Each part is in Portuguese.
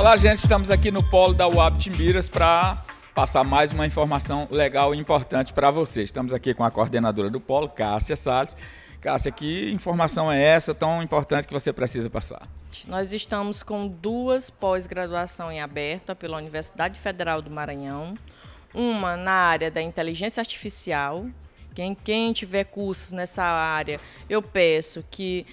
Olá, gente. Estamos aqui no polo da UAB Timbiras para passar mais uma informação legal e importante para vocês. Estamos aqui com a coordenadora do polo, Cássia Salles. Cássia, que informação é essa tão importante que você precisa passar? Nós estamos com duas pós-graduação em aberta pela Universidade Federal do Maranhão, uma na área da inteligência artificial. Quem, quem tiver cursos nessa área, eu peço que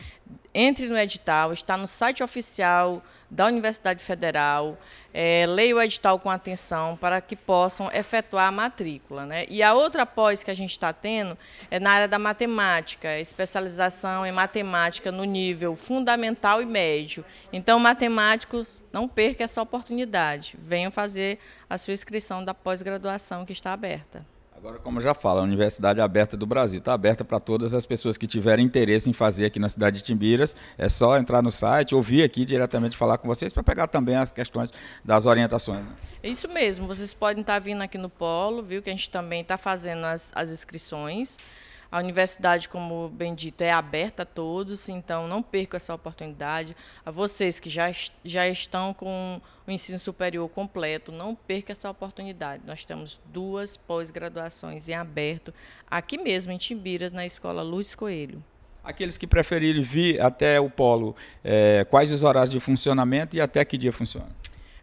entre no edital, está no site oficial da Universidade Federal, é, leia o edital com atenção para que possam efetuar a matrícula. Né? E a outra pós que a gente está tendo é na área da matemática, especialização em matemática no nível fundamental e médio. Então, matemáticos, não perca essa oportunidade, venham fazer a sua inscrição da pós-graduação que está aberta. Agora, como já fala, a Universidade é Aberta do Brasil está aberta para todas as pessoas que tiverem interesse em fazer aqui na cidade de Timbiras. É só entrar no site, ouvir aqui diretamente falar com vocês para pegar também as questões das orientações. Né? Isso mesmo, vocês podem estar tá vindo aqui no Polo, viu? Que a gente também está fazendo as, as inscrições. A universidade, como bem dito, é aberta a todos, então não percam essa oportunidade. A vocês que já, já estão com o ensino superior completo, não percam essa oportunidade. Nós temos duas pós-graduações em aberto, aqui mesmo em Timbiras, na Escola Luiz Coelho. Aqueles que preferirem vir até o polo, é, quais os horários de funcionamento e até que dia funciona?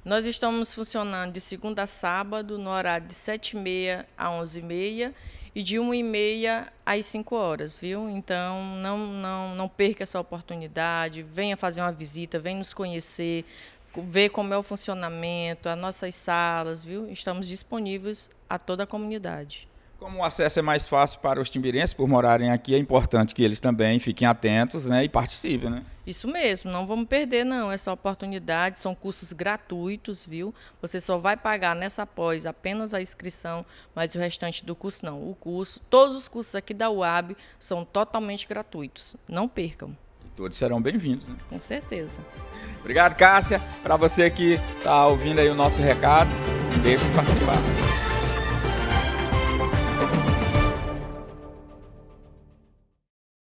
Nós estamos funcionando de segunda a sábado, no horário de 7h30 a 11h30 e de 1 e meia às 5 horas, viu? Então, não, não, não perca essa oportunidade, venha fazer uma visita, venha nos conhecer, ver como é o funcionamento, as nossas salas, viu? Estamos disponíveis a toda a comunidade. Como o acesso é mais fácil para os timbirenses por morarem aqui, é importante que eles também fiquem atentos né, e participem, né? Isso mesmo, não vamos perder não essa oportunidade, são cursos gratuitos, viu? Você só vai pagar nessa pós apenas a inscrição, mas o restante do curso não. O curso, todos os cursos aqui da UAB são totalmente gratuitos, não percam. E todos serão bem-vindos, né? Com certeza. Obrigado, Cássia. Para você que está ouvindo aí o nosso recado, deixe de participar.